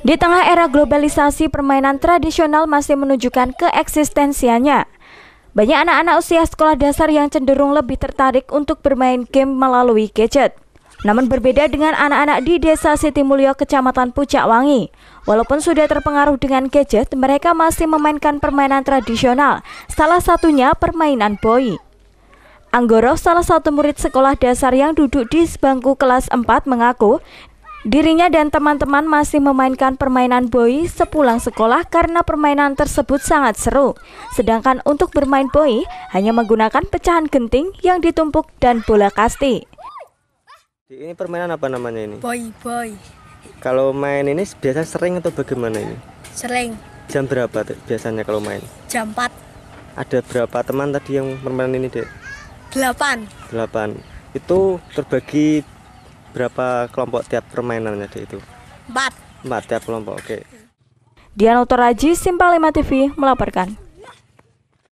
Di tengah era globalisasi, permainan tradisional masih menunjukkan keeksistensiannya. Banyak anak-anak usia sekolah dasar yang cenderung lebih tertarik untuk bermain game melalui gadget. Namun berbeda dengan anak-anak di desa Siti Mulyo, Kecamatan Pucak Wangi. Walaupun sudah terpengaruh dengan gadget, mereka masih memainkan permainan tradisional, salah satunya permainan boy. Anggoro, salah satu murid sekolah dasar yang duduk di bangku kelas 4 mengaku, Dirinya dan teman-teman masih memainkan permainan boy sepulang sekolah karena permainan tersebut sangat seru. Sedangkan untuk bermain boy hanya menggunakan pecahan genting yang ditumpuk dan bola kasti. Ini permainan apa namanya ini? Boy, boy. Kalau main ini biasa sering atau bagaimana ini? Sering. Jam berapa biasanya kalau main? Jam 4. Ada berapa teman tadi yang permainan ini, Dek? 8. 8. Itu terbagi berapa kelompok tiap permainannya di itu? Empat. Empat tiap kelompok, oke. Okay. Dian Otoraji, Simpal 5 TV melaporkan.